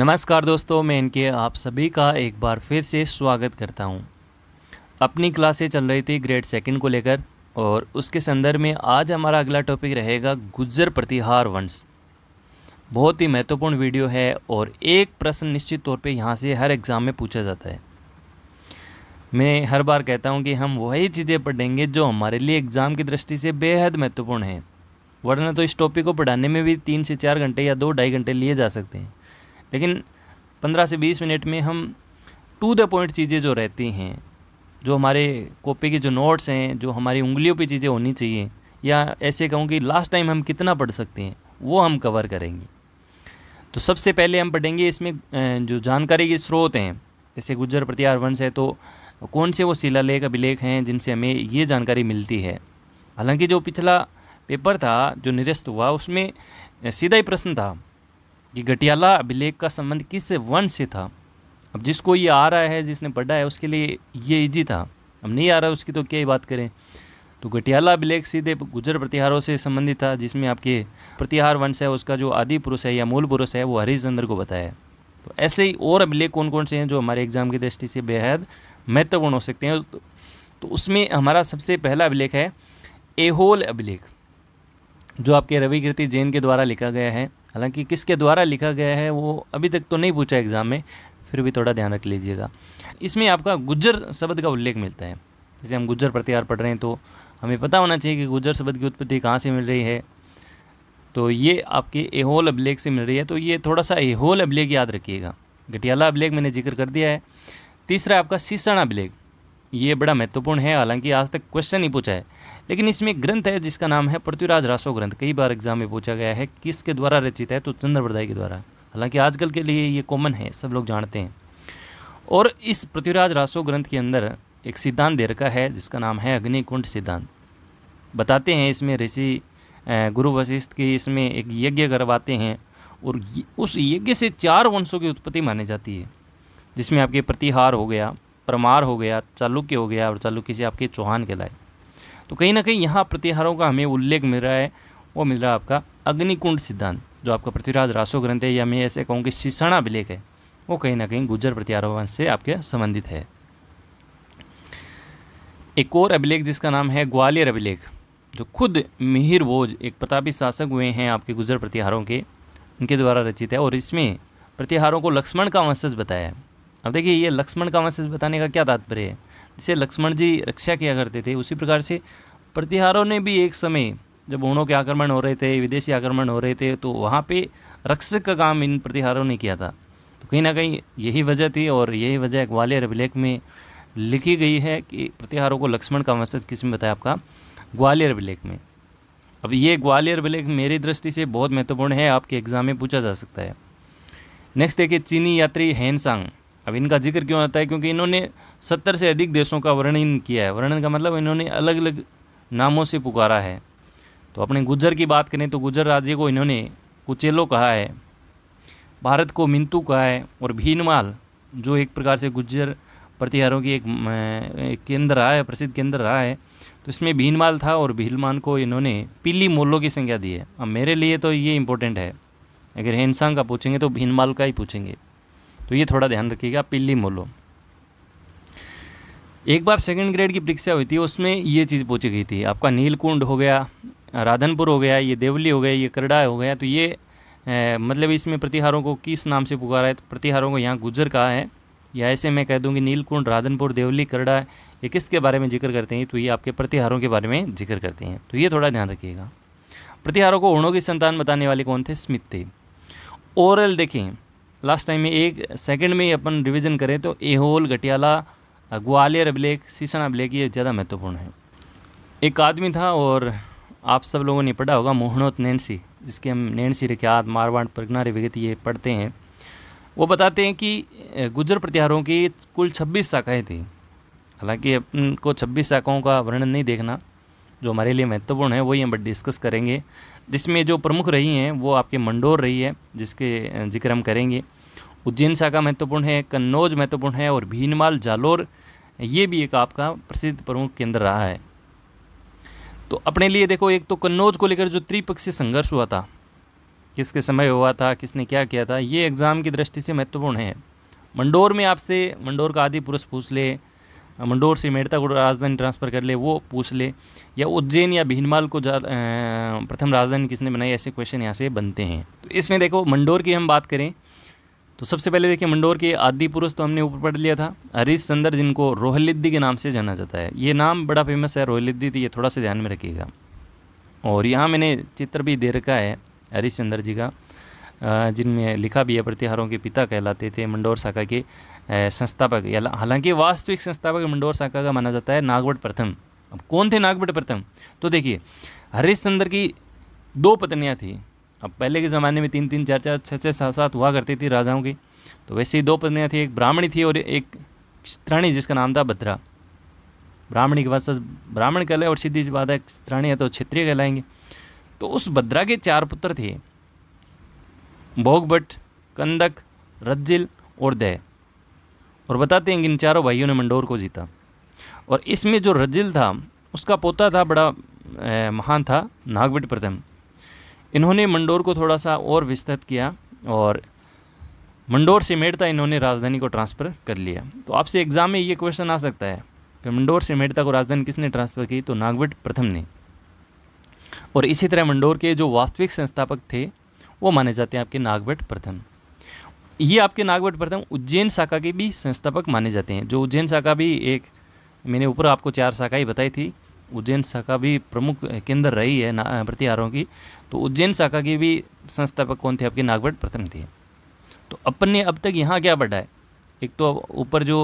नमस्कार दोस्तों मैं इनके आप सभी का एक बार फिर से स्वागत करता हूं। अपनी क्लासें चल रही थी ग्रेड सेकंड को लेकर और उसके संदर्भ में आज हमारा अगला टॉपिक रहेगा गुज्जर प्रतिहार वंश बहुत ही महत्वपूर्ण वीडियो है और एक प्रश्न निश्चित तौर पे यहाँ से हर एग्ज़ाम में पूछा जाता है मैं हर बार कहता हूँ कि हम वही चीज़ें पढ़ेंगे जो हमारे लिए एग्ज़ाम की दृष्टि से बेहद महत्वपूर्ण है वरना तो इस टॉपिक को पढ़ाने में भी तीन से चार घंटे या दो ढाई घंटे लिए जा सकते हैं लेकिन पंद्रह से बीस मिनट में हम टू द पॉइंट चीज़ें जो रहती हैं जो हमारे कॉपी के जो नोट्स हैं जो हमारी उंगलियों पे चीज़ें होनी चाहिए या ऐसे कहूँ कि लास्ट टाइम हम कितना पढ़ सकते हैं वो हम कवर करेंगे तो सबसे पहले हम पढ़ेंगे इसमें जो जानकारी के स्रोत हैं जैसे गुज्जर प्रत्यार वंश है तो कौन से वो शिलालेख अभिलेख हैं जिनसे हमें ये जानकारी मिलती है हालांकि जो पिछला पेपर था जो निरस्त हुआ उसमें सीधा ही प्रश्न था कि घटियाला अभिलेख का संबंध किस वंश से था अब जिसको ये आ रहा है जिसने पढ़ा है उसके लिए ये इजी था अब नहीं आ रहा उसकी तो क्या ही बात करें तो घटियाला अभिलेख सीधे गुजर प्रतिहारों से संबंधित था जिसमें आपके प्रतिहार वंश है उसका जो आदि पुरुष है या मूल पुरुष है वो हरिश्चंद्र को बताया है तो ऐसे ही और अभिलेख कौन कौन से हैं जो हमारे एग्ज़ाम की दृष्टि से बेहद महत्वपूर्ण हो सकते हैं तो, तो उसमें हमारा सबसे पहला अभिलेख है एहोल अभिलेख जो आपके रविकीर्ति जैन के द्वारा लिखा गया है हालांकि किसके द्वारा लिखा गया है वो अभी तक तो नहीं पूछा एग्ज़ाम में फिर भी थोड़ा ध्यान रख लीजिएगा इसमें आपका गुज्जर शब्द का उल्लेख मिलता है जैसे हम गुज्जर प्रत्यार पढ़ रहे हैं तो हमें पता होना चाहिए कि गुज्जर शब्द की उत्पत्ति कहाँ से मिल रही है तो ये आपके एहोल अभिलेख से मिल रही है तो ये थोड़ा सा एहोल अभिलेख याद रखिएगा घटियाला अभिलेख मैंने जिक्र कर दिया है तीसरा आपका सीसण अभिलेख ये बड़ा महत्वपूर्ण है हालांकि आज तक क्वेश्चन ही पूछा है लेकिन इसमें एक ग्रंथ है जिसका नाम है पृथ्वीराज रासो ग्रंथ कई बार एग्जाम में पूछा गया है किसके द्वारा रचित है तो चंद्रवरदाई के द्वारा हालांकि आजकल के लिए ये कॉमन है सब लोग जानते हैं और इस पृथ्वीराज रासो ग्रंथ के अंदर एक सिद्धांत दे रखा है जिसका नाम है अग्निकुंड सिद्धांत बताते हैं इसमें ऋषि गुरु वशिष्ठ की इसमें एक यज्ञ करवाते हैं और उस यज्ञ से चार वंशों की उत्पत्ति मानी जाती है जिसमें आपके प्रतिहार हो गया परमार हो गया चालुक्य हो गया और चालुक्य से आपके चौहान कहलाए तो कहीं ना कहीं यहाँ प्रतिहारों का हमें उल्लेख मिल रहा है वो मिल रहा है आपका अग्निकुंड सिद्धांत जो आपका पृथ्वीराज रासो ग्रंथ है या मैं ऐसे कहूँ कि शिषणा विलेख है वो कहीं ना कहीं गुजर प्रत्यारोहण से आपके संबंधित है एक और अभिलेख जिसका नाम है ग्वालियर अभिलेख जो खुद मिहिर बोझ एक प्रतापी शासक हुए हैं आपके गुजर प्रतिहारों के उनके द्वारा रचित है और इसमें प्रतिहारों को लक्ष्मण का वंशज बताया है अब देखिए ये लक्ष्मण का वंशज बताने का क्या तात्पर्य है जिसे लक्ष्मण जी रक्षा किया करते थे उसी प्रकार से प्रतिहारों ने भी एक समय जब हुणों के आक्रमण हो रहे थे विदेशी आक्रमण हो रहे थे तो वहाँ पे रक्षक का काम इन प्रतिहारों ने किया था तो कहीं ना कहीं यही वजह थी और यही वजह ग्वालियर अभिलेख में लिखी गई है कि प्रतिहारों को लक्ष्मण का वंशज किसमें बताया आपका ग्वालियर अभिलेख में अब ये ग्वालियर अभिलेख मेरी दृष्टि से बहुत महत्वपूर्ण है आपके एग्ज़ाम में पूछा जा सकता है नेक्स्ट देखिए चीनी यात्री हैनसांग अब इनका जिक्र क्यों आता है क्योंकि इन्होंने सत्तर से अधिक देशों का वर्णन किया है वर्णन का मतलब इन्होंने अलग अलग नामों से पुकारा है तो अपने गुजर की बात करें तो गुजर राज्य को इन्होंने कुचेलो कहा है भारत को मिंतू कहा है और भीनमाल जो एक प्रकार से गुज्जर प्रतिहारों की एक, एक केंद्र रहा है प्रसिद्ध केंद्र रहा है तो इसमें भीनमाल था और भीलमान को इन्होंने पीली मोलों की संख्या दी है अब मेरे लिए तो ये इम्पोर्टेंट है अगर हेनसांग का पूछेंगे तो भीनमाल का ही पूछेंगे तो ये थोड़ा ध्यान रखिएगा पिल्ली मोलो एक बार सेकंड ग्रेड की परीक्षा हुई थी उसमें ये चीज़ पूछी गई थी आपका नीलकुंड हो गया राधनपुर हो गया ये देवली हो गया ये करडा हो गया तो ये ए, मतलब इसमें प्रतिहारों को किस नाम से पुकारा है तो प्रतिहारों को यहाँ गुजर कहा है या ऐसे मैं कह दूँगी नीलकुंड राधनपुर देवली करडा ये किसके बारे में जिक्र करते हैं तो ये आपके प्रतिहारों के बारे में जिक्र करते हैं तो ये थोड़ा ध्यान रखिएगा प्रतिहारों को ओणों की संतान बताने वाले कौन थे स्मित थे ओरल देखें लास्ट टाइम में एक सेकंड में ही अपन रिवीजन करें तो एहोल घटियाला ग्वालियर अभिलेख सीसन अभिलेख ये ज़्यादा महत्वपूर्ण है एक आदमी था और आप सब लोगों ने पढ़ा होगा मोहनोत नैनसी जिसके हम नैनसी रख्यात मारवाड़ प्रगना विगत ये पढ़ते हैं वो बताते हैं कि गुजर प्रत्यारों की कुल छब्बीस शाखाएँ थी हालांकि अपन को छब्बीस शाखाओं का वर्णन नहीं देखना जो हमारे लिए महत्वपूर्ण है वही हम डिस्कस करेंगे जिसमें जो प्रमुख रही हैं वो आपके मंडोर रही है जिसके जिक्र हम करेंगे उज्जैन शाखा महत्वपूर्ण है कन्नौज महत्वपूर्ण है और भीनमाल जालोर ये भी एक आपका प्रसिद्ध प्रमुख केंद्र रहा है तो अपने लिए देखो एक तो कन्नौज को लेकर जो त्रिपक्षीय संघर्ष हुआ था किसके समय हुआ था किसने क्या किया था ये एग्ज़ाम की दृष्टि से महत्वपूर्ण है मंडोर में आपसे मंडोर का आदि पुरुष पूछ ले मंडोर से मेड़ता को राजधानी ट्रांसफ़र कर ले वो पूछ ले या उज्जैन या भीनमाल को प्रथम राजधानी किसने बनाई ऐसे क्वेश्चन यहाँ से बनते हैं तो इसमें देखो मंडोर की हम बात करें तो सबसे पहले देखिए मंडोर के आदि पुरुष तो हमने ऊपर पढ़ लिया था हरीश चंदर जिनको रोहलिद्दी के नाम से जाना जाता है ये नाम बड़ा फेमस है रोहलिद्दी तो ये थोड़ा सा ध्यान में रखिएगा और यहाँ मैंने चित्र भी दे रखा है हरीश चंदर जी का जिनमें लिखा भी है प्रतिहारों के पिता कहलाते थे मंडोर शाखा के संस्थापक हालांकि वास्तविक संस्थापक मंडोर शाखा का माना जाता है नागवट प्रथम अब कौन थे नागवट प्रथम तो देखिए हरिश्चंद्र की दो पत्नियाँ थीं अब पहले के ज़माने में तीन तीन चार चार छः छः सात सात हुआ करती थी राजाओं की तो वैसे ही दो पत्नियाँ थी एक ब्राह्मणी थी और एक स्त्राणी जिसका नाम था भद्रा ब्राह्मणी के वास्तव ब्राह्मण कहलाए और सीधी बात है स्त्राणी है तो क्षेत्रीय कहलाएंगे तो उस भद्रा के चार पुत्र थे भोगभट कंदक रज्जिल और दया और बताते हैं कि इन चारों भाइयों ने मंडोर को जीता और इसमें जो रजिल था उसका पोता था बड़ा ए, महान था नागवट प्रथम इन्होंने मंडोर को थोड़ा सा और विस्तृत किया और मंडोर से मेड़ता इन्होंने राजधानी को ट्रांसफ़र कर लिया तो आपसे एग्ज़ाम में ये क्वेश्चन आ सकता है कि मंडोर से मेड़ता को राजधानी किसने ट्रांसफ़र की तो नागवट प्रथम ने और इसी तरह मंडोर के जो वास्तविक संस्थापक थे वो माने जाते हैं आपके नागवट प्रथम ये आपके नागवट प्रथम उज्जैन शाखा के भी संस्थापक माने जाते हैं जो उज्जैन शाखा भी एक मैंने ऊपर आपको चार शाखाएँ बताई थी उज्जैन शाखा भी प्रमुख केंद्र रही है प्रतिहारों की तो उज्जैन शाखा के भी संस्थापक कौन थे आपके नागवट प्रथम थे तो अपन ने अब तक यहाँ क्या पढ़ा है एक तो ऊपर जो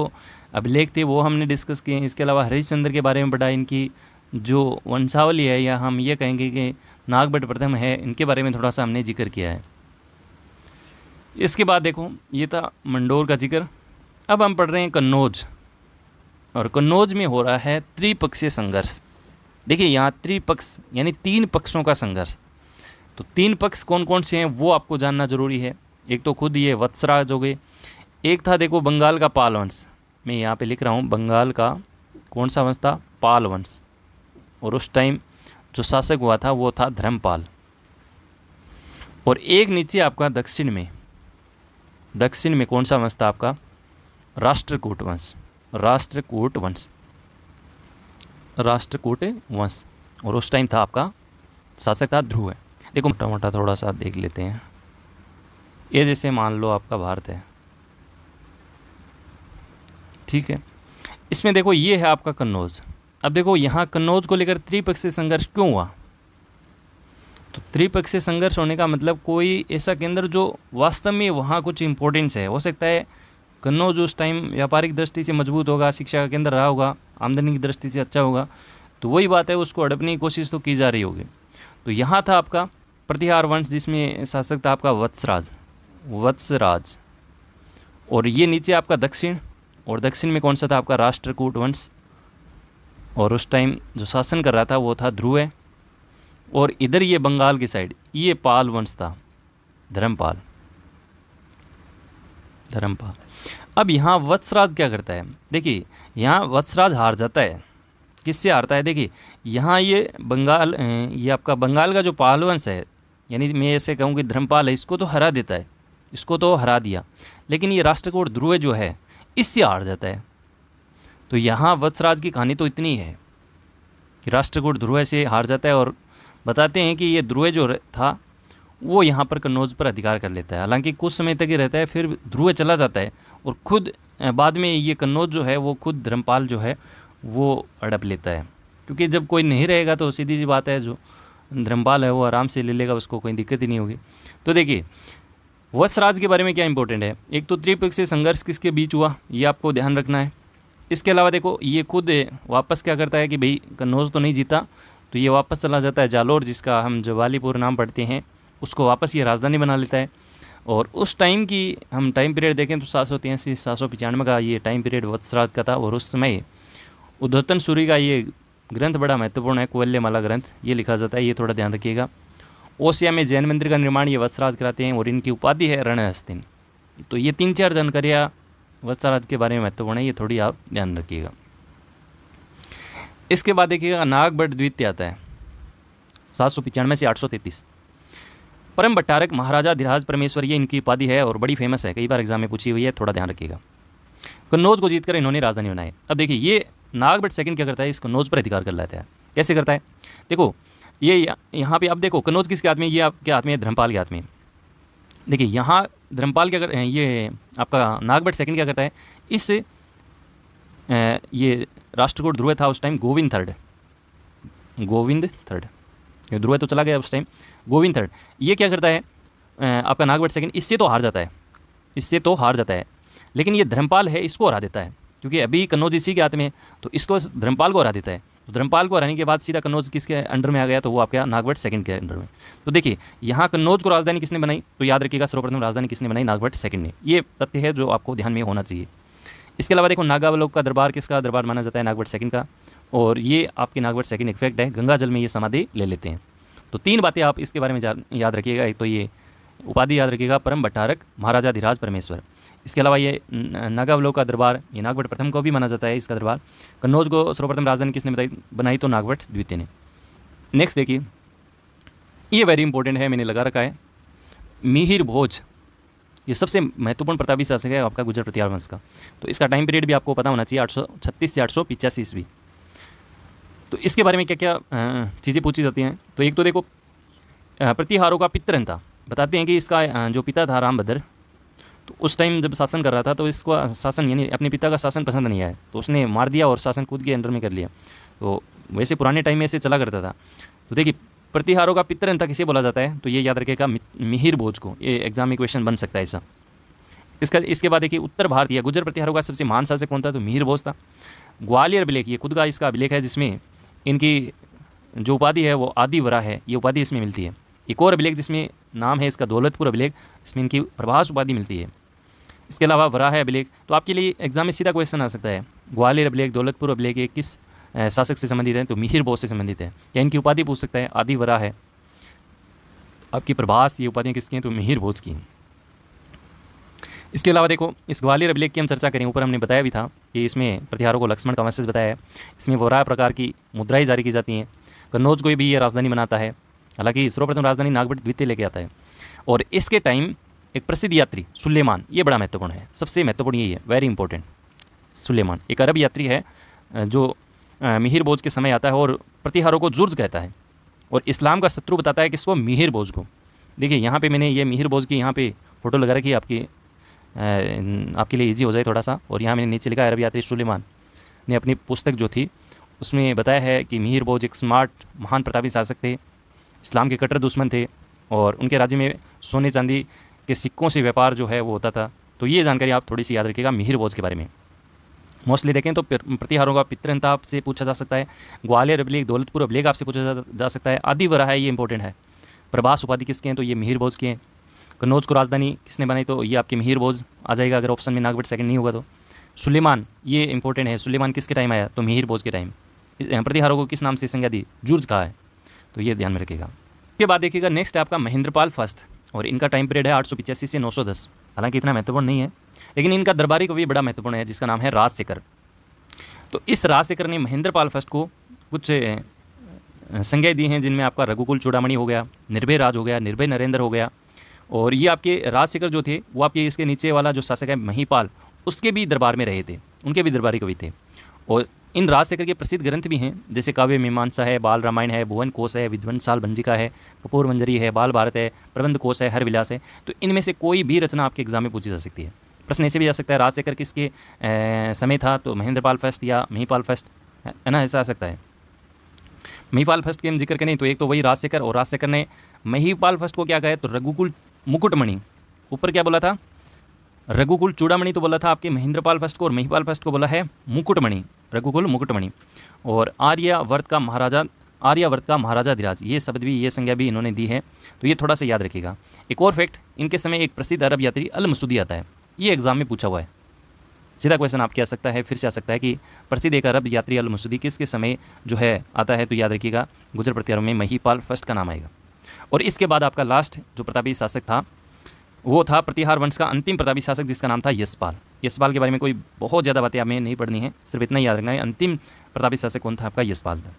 अभिलेख थे वो हमने डिस्कस किए इसके अलावा हरिश्चंद्र के बारे में पढ़ा इनकी जो वंशावली है या हम ये कहेंगे कि नागभट प्रथम है इनके बारे में थोड़ा सा हमने जिक्र किया है इसके बाद देखो ये था मंडोर का जिक्र अब हम पढ़ रहे हैं कन्नौज और कन्नौज में हो रहा है त्रिपक्षीय संघर्ष देखिए यहाँ त्रिपक्ष यानी तीन पक्षों का संघर्ष तो तीन पक्ष कौन कौन से हैं वो आपको जानना जरूरी है एक तो खुद ये वत्सराज हो गए एक था देखो बंगाल का पाल वंश मैं यहाँ पे लिख रहा हूँ बंगाल का कौन सा वंश था पाल वंश और उस टाइम जो शासक हुआ था वो था धर्मपाल और एक नीचे आपका दक्षिण में दक्षिण में कौन सा वंश था आपका राष्ट्रकूट वंश राष्ट्रकूट वंश राष्ट्रकूट वंश और उस टाइम था आपका शासक था ध्रुव है देखो मोटा मोटा थोड़ा सा देख लेते हैं ये जैसे मान लो आपका भारत है ठीक है इसमें देखो ये है आपका कन्नौज अब देखो यहाँ कन्नौज को लेकर त्रिपक्षीय संघर्ष क्यों हुआ तो त्रिपक्षीय संघर्ष होने का मतलब कोई ऐसा केंद्र जो वास्तव में वहाँ कुछ इंपॉर्टेंस है हो सकता है कन्नौज उस टाइम व्यापारिक दृष्टि से मजबूत होगा शिक्षा का केंद्र रहा होगा आमदनी की दृष्टि से अच्छा होगा तो वही बात है उसको हड़पने की कोशिश तो की जा रही होगी तो यहाँ था आपका प्रतिहार वंश जिसमें शासक था आपका वत्सराज वत्सराज और ये नीचे आपका दक्षिण और दक्षिण में कौन सा था आपका राष्ट्रकूट वंश और उस टाइम जो शासन कर रहा था वो था ध्रुव और इधर ये बंगाल की साइड ये पाल वंश था धर्मपाल धर्मपाल अब यहाँ वत्सराज क्या करता है देखिए यहाँ वत्सराज हार जाता है किससे हारता है देखिए यहाँ ये बंगाल ये आपका बंगाल का जो पाल वंश है यानी मैं ऐसे कहूँ कि धर्मपाल है इसको तो हरा देता है इसको तो हरा दिया लेकिन ये राष्ट्रकूट ध्रुव जो है इससे हार जाता है तो यहाँ वत्सराज की कहानी तो इतनी है कि राष्ट्रकूट ध्रुव से हार जाता है और बताते हैं कि ये ध्रुव जो था वो यहाँ पर कन्नौज पर अधिकार कर लेता है हालांकि कुछ समय तक ही रहता है फिर ध्रुव चला जाता है और खुद बाद में ये कन्नौज जो है वो खुद धर्मपाल जो है वो अड़प लेता है क्योंकि जब कोई नहीं रहेगा तो सीधी सी बात है जो धर्मपाल है वो आराम से ले लेगा उसको कोई दिक्कत ही नहीं होगी तो देखिए वस्त्राज के बारे में क्या इंपॉर्टेंट है एक तो त्रिपक्षीय संघर्ष किसके बीच हुआ ये आपको ध्यान रखना है इसके अलावा देखो ये खुद वापस क्या करता है कि भाई कन्नौज तो नहीं जीता तो ये वापस चला जाता है जालोर जिसका हम जवालीपुर नाम पढ़ते हैं उसको वापस ये राजधानी बना लेता है और उस टाइम की हम टाइम पीरियड देखें तो सात सौ तिरासी सात सौ पचानवे का ये टाइम पीरियड वत्सराज का था और उस समय उद्धोतन सूर्य का ये ग्रंथ बड़ा महत्वपूर्ण है कुवल्यमाला ग्रंथ ये लिखा जाता है ये थोड़ा ध्यान रखिएगा ओसिया में जैन मंदिर का निर्माण ये वत्सराज कराते हैं और इनकी उपाधि है रणहस्तिन तो ये तीन चार जानकारियाँ वत्सराज के बारे में महत्वपूर्ण है ये थोड़ी आप ध्यान रखिएगा इसके बाद देखिएगा नागभट द्वितीय आता है सात सौ पचानवे से आठ सौ तैंतीस परम भट्टारक महाराजा धीराज परमेश्वर ये इनकी उपाधि है और बड़ी फेमस है कई बार एग्जाम में पूछी हुई है थोड़ा ध्यान रखिएगा कन्नौज को जीतकर इन्होंने राजधानी बनाई अब देखिए ये नागभट सेकंड क्या करता है इस कन्नौज पर अधिकार कर लेता है कैसे करता है देखो ये यहाँ पे अब देखो कन्नौज किसके आदमी ये आपके आदमी है धर्मपाल के आदमी देखिए यहाँ धर्मपाल क्या कर ये आपका नागभट सेकंड क्या करता है इस ये राष्ट्रकूट ध्रुव था उस time Govind third Govind third ये ध्रुव तो चला गया उस टाइम गोविंद थर्ड ये क्या करता है आपका नागभट सेकंड इससे तो हार जाता है इससे तो हार जाता है लेकिन ये धर्मपाल है इसको हरा देता है क्योंकि अभी कन्नौज इसी के हाथ में है तो इसको धर्मपाल को हरा देता है तो धर्मपाल को हराने के बाद सीधा कन्नौज किसके अंडर में आ गया तो वो आपका नागवट सेकंड के अंडर में तो देखिए यहाँ कन्नौज को राजधानी किसने बनाई तो याद रखिएगा सर्वप्रथम राजधानी किसने बनाई नागवट सेकंड ने ये तथ्य है जो आपको ध्यान में होना चाहिए इसके अलावा देखो नागा का दरबार किसका दरबार माना जाता है नागवट सेकंड का और ये आपके नागवट सेकंड इफेक्ट है गंगा जल में ये समाधि ले लेते हैं तो तीन बातें आप इसके बारे में याद रखिएगा एक तो ये उपाधि याद रखिएगा परम भट्टारक महाराजा धीराज परमेश्वर इसके अलावा ये नागावलोक का दरबार ये नागवट प्रथम को भी माना जाता है इसका दरबार कन्नौज को सर्वप्रथम राजधानी किसने बताई बनाई तो नागवट द्वितीय ने नेक्स्ट देखिए ये वेरी इंपॉर्टेंट है मैंने लगा रखा है मिहिर भोज ये सबसे महत्वपूर्ण प्रतापी शासक है आपका गुजर प्रतिहार वंश का तो इसका टाइम पीरियड भी आपको पता होना चाहिए आठ से आठ सौ ईस्वी तो इसके बारे में क्या क्या चीज़ें पूछी जाती हैं तो एक तो देखो प्रतिहारों का पितरन था बताते हैं कि इसका जो पिता था रामभद्र तो उस टाइम जब शासन कर रहा था तो इसको शासन यानी अपने पिता का शासन पसंद नहीं आया तो उसने मार दिया और शासन खुद के अंडर में कर लिया तो वैसे पुराने टाइम में ऐसे चला करता था तो देखिए प्रतिहारों का पितर इनता किसे बोला जाता है तो ये याद रखेगा मिहिर भोज को ये एग्जाम में क्वेश्चन बन सकता है ऐसा इसका इसके बाद देखिए उत्तर भारतीय गुजर प्रतिहारों का सबसे महान शासक कौन था तो मिहिर भोज था ग्वालियर अभिलेख ये खुद का इसका अभिलेख है जिसमें इनकी जो उपाधि है वो आदिवरा है ये उपाधि इसमें मिलती है एक और अभिलेख जिसमें नाम है इसका दौलतपुर अभिलेख इसमें इनकी प्रभास उपाधि मिलती है इसके अलावा वराह अभिलेख तो आपके लिए एग्जाम में सीधा क्वेश्चन आ सकता है ग्वालियर अभिलेख दौलतपुर अभिलेख ये किस शासक से संबंधित हैं तो मिहिर बोस से संबंधित है या इनकी उपाधि पूछ सकता है आदि वरा है आपकी प्रभास ये उपाधियाँ किसकी हैं तो मिहिर बोस की इसके अलावा देखो इस ग्वालियर अभिलेख की हम चर्चा करें ऊपर हमने बताया भी था कि इसमें प्रतिहारों को लक्ष्मण का मैसेज बताया है इसमें वोरा प्रकार की मुद्राएँ जारी की जाती हैं कन्नौज को भी ये राजधानी बनाता है हालांकि सर्वप्रथम राजधानी नागपट द्वितीय लेके आता है और इसके टाइम एक प्रसिद्ध यात्री सुलेमान ये बड़ा महत्वपूर्ण है सबसे महत्वपूर्ण यही है वेरी इंपॉर्टेंट सुलेमान एक अरब यात्री है जो मिहिर बोझ के समय आता है और प्रतिहारों को जुर्ज कहता है और इस्लाम का शत्रु बताता है किसको मिहिर बोझ को देखिए यहाँ पे मैंने ये मिहिर बोझ की यहाँ पे फ़ोटो लगा रखी है आपकी आपके लिए इजी हो जाए थोड़ा सा और यहाँ मैंने नीचे लिखा अरब यात्री सुलेमान ने अपनी पुस्तक जो थी उसमें बताया है कि मिहिर बोझ एक स्मार्ट महान प्रतापी शासक थे इस्लाम के कट्टर दुश्मन थे और उनके राज्य में सोने चांदी के सिक्कों से व्यापार जो है वो होता था तो ये जानकारी आप थोड़ी सी याद रखिएगा मिहिर बोझ के बारे में मोस्टली देखें तो प्रतिहारों का पितृहताप से पूछा जा सकता है ग्वालियर अभिलेख दौलतपुर अभिलेख आपसे पूछा जा, सकता है आदि वरा है ये इंपॉर्टेंट है प्रभास उपाधि किसके हैं तो ये मिहिर भोज के हैं कन्नौज को राजधानी किसने बनाई तो ये आपके मिहिर भोज आ जाएगा अगर ऑप्शन में नागवट सेकंड नहीं होगा तो सुलेमान ये इंपॉर्टेंट है सुलेमान किसके टाइम आया तो मिहिर भोज के टाइम प्रतिहारों को किस नाम से संज्ञा दी जूर्ज कहा है तो ये ध्यान में रखिएगा उसके बाद देखिएगा नेक्स्ट आपका महेंद्रपाल फर्स्ट और इनका टाइम पीरियड है आठ से नौ हालांकि इतना महत्वपूर्ण नहीं है लेकिन इनका दरबारी कवि बड़ा महत्वपूर्ण है जिसका नाम है राजशेखर तो इस राजशेखर ने महेंद्र पाल फर्स्ट को कुछ संज्ञा दी हैं जिनमें आपका रघुकुल चूड़ामणि हो गया निर्भय राज हो गया निर्भय नरेंद्र हो गया और ये आपके राजशेखर जो थे वो आपके इसके नीचे वाला जो शासक है महीपाल उसके भी दरबार में रहे थे उनके भी दरबारी कवि थे और इन राजशेखर के प्रसिद्ध ग्रंथ भी हैं जैसे काव्य मीमांसा है बाल रामायण है भुवन कोश है विध्वंसाल भंजिका है कपूर मंजरी है बाल भारत है प्रबंध कोश है हर विलास है तो इनमें से कोई भी रचना आपके एग्जाम में पूछी जा सकती है प्रश्न ऐसे भी जा सकता है राजशेखर किसके समय था तो महेंद्रपाल फर्स्ट या महीपाल फर्स्ट है ना ऐसा आ सकता है महीपाल फर्स्ट के हम जिक्र करें तो एक तो वही राजशेखर और राजशेखर ने महीपाल फर्स्ट को क्या कहा तो रघुकुल मुकुटमणि ऊपर क्या बोला था रघुकुल चूड़ामणि तो बोला था आपके महेंद्रपाल फर्स्ट को और महीपाल फर्स्ट को बोला है मुकुटमणि रघुकुल मुकुटमणि और आर्यावर्त का महाराजा आर्यावर्त का महाराजा धिराज ये शब्द भी ये संज्ञा भी इन्होंने दी है तो ये थोड़ा सा याद रखिएगा एक और फैक्ट इनके समय एक प्रसिद्ध अरब यात्री अल मसूदी आता है ये एग्ज़ाम में पूछा हुआ है सीधा क्वेश्चन आपके आ सकता है फिर से आ सकता है कि प्रसिद्ध एक अरब यात्री मसूदी किसके समय जो है आता है तो याद रखिएगा गुजर प्रत्यारोह में महीपाल फर्स्ट का नाम आएगा और इसके बाद आपका लास्ट जो प्रतापी शासक था वो था प्रतिहार वंश का अंतिम प्रतापी शासक जिसका नाम था यशपाल यशपाल के बारे में कोई बहुत ज़्यादा बातें आपने नहीं पढ़नी है सिर्फ इतना याद रखना है अंतिम प्रतापी शासक कौन था आपका यशपाल था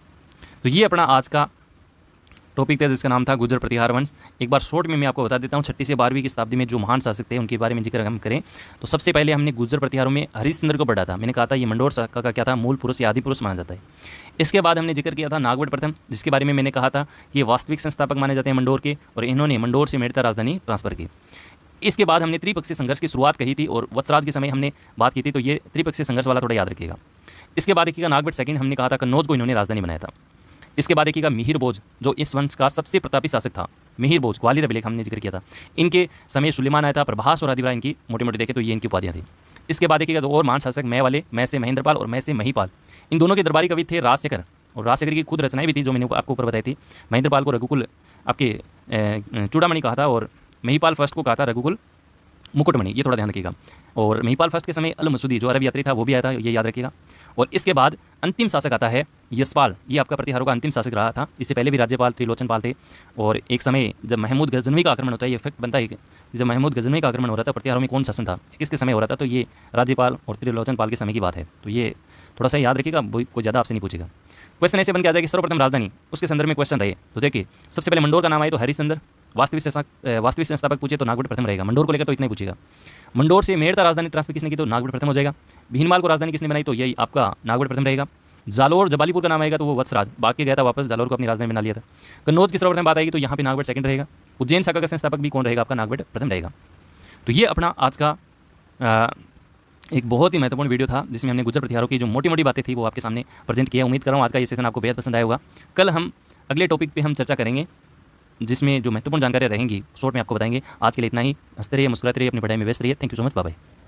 तो ये अपना आज का टॉपिक था जिसका नाम था गुजर प्रतिहार वंश एक बार शॉर्ट में मैं आपको बता देता हूँ छठी से बारहवीं की शताब्दी में जो महान शासक थे उनके बारे में जिक्र हम करें तो सबसे पहले हमने गुजर प्रतिहारों में हरिश्चंद्र को पढ़ा था मैंने कहा था ये मंडोर का, का क्या था मूल पुरुष या आदि पुरुष माना जाता है इसके बाद हमने जिक्र किया था नागवट प्रथम जिसके बारे में मैंने कहा था ये वास्तविक संस्थापक माने जाते हैं मंडोर के और इन्होंने मंडोर से मेड़ता राजधानी ट्रांसफर की इसके बाद हमने त्रिपक्षीय संघर्ष की शुरुआत कही थी और वत्सराज के समय हमने बात की थी तो ये त्रिपक्षीय संघर्ष वाला थोड़ा याद रखिएगा इसके बाद देखिएगा नागवट सेकंड हमने कहा था कन्नौज को इन्होंने राजधानी बनाया था इसके बाद देखिएगा मिहिर बोझ जो इस वंश का सबसे प्रतापी शासक था मिहिर बोझ ग्वालियर अभिलेख हमने जिक्र किया था इनके समय सुलेमान आया था प्रभास और आदिवरा इनकी मोटी मोटी देखे तो ये इनकी उपाधियाँ थी इसके बाद देखिएगा दो और महान शासक मैं वाले मैं से महेंद्रपाल और मैं से महीपाल इन दोनों के दरबारी कवि थे राजशेखर और राजशेखर की खुद रचनाएं भी थी जो मैंने आपको ऊपर बताई थी महेंद्रपाल को रघुकुल आपके चूड़ामणि कहा था और महीपाल फर्स्ट को कहा था रघुकुल मुकुटमणि ये थोड़ा ध्यान रखिएगा और महीपाल फर्स्ट के समय अल मसूदी जो अरब यात्री था वो भी आया था ये याद रखिएगा और इसके बाद अंतिम शासक आता है यशपाल ये आपका प्रतिहारों का अंतिम शासक रहा था इससे पहले भी राज्यपाल त्रिलोचन पाल थे और एक समय जब महमूद गजनवी का आक्रमण होता है ये इफेक्ट बनता है कि जब महमूद गजनवी का आक्रमण हो रहा था प्रतिहारों में कौन शासन था किसके समय हो रहा था तो ये राज्यपाल और त्रिलोचन पाल के समय की बात है तो ये थोड़ा सा याद रखिएगा कोई ज़्यादा आपसे नहीं पूछेगा क्वेश्चन ऐसे बन के आ जाएगी सर्वप्रथम राजधानी उसके संदर्भ में क्वेश्चन रहे तो देखिए सबसे पहले मंडोर का नाम आए तो हरिश्चंद्र वास्तविक वास्तविक संस्थापक पूछे तो नागपुर प्रथम रहेगा मंडोर को लेकर तो इतना ही पूछेगा मंडोर से मेहरता राजधानी ट्रांसफर किसने की तो नागपुर प्रथम हो जाएगा भीनमाल को राजधानी किसने बनाई तो यही आपका नागपुर प्रथम रहेगा जालोर जबालीपुर का नाम आएगा तो वो वत्सराज बाकी गया था वापस जालोर को अपनी राजधानी बना लिया था कन्नौज की सर्वप्रथम बात आएगी तो यहाँ पर नागवट सेकंड रहेगा उज्जैन शाखा का संस्थापक भी कौन रहेगा आपका नागवट प्रथम रहेगा तो ये अपना आज का एक बहुत ही महत्वपूर्ण वीडियो था जिसमें हमने गुजर प्रतिहारों की जो मोटी मोटी बातें थी वो आपके सामने प्रेजेंट किया उम्मीद कर रहा हूँ आज का ये सेशन आपको बेहद पसंद आया होगा कल हम अगले टॉपिक पे हम चर्चा करेंगे जिसमें जो महत्वपूर्ण जानकारी रहेंगी शॉर्ट में आपको बताएंगे आज के लिए इतना ही हंसते रहिए मुस्कुराते रहिए अपनी पढ़ाई में व्यस्त रहिए thank you so much Baba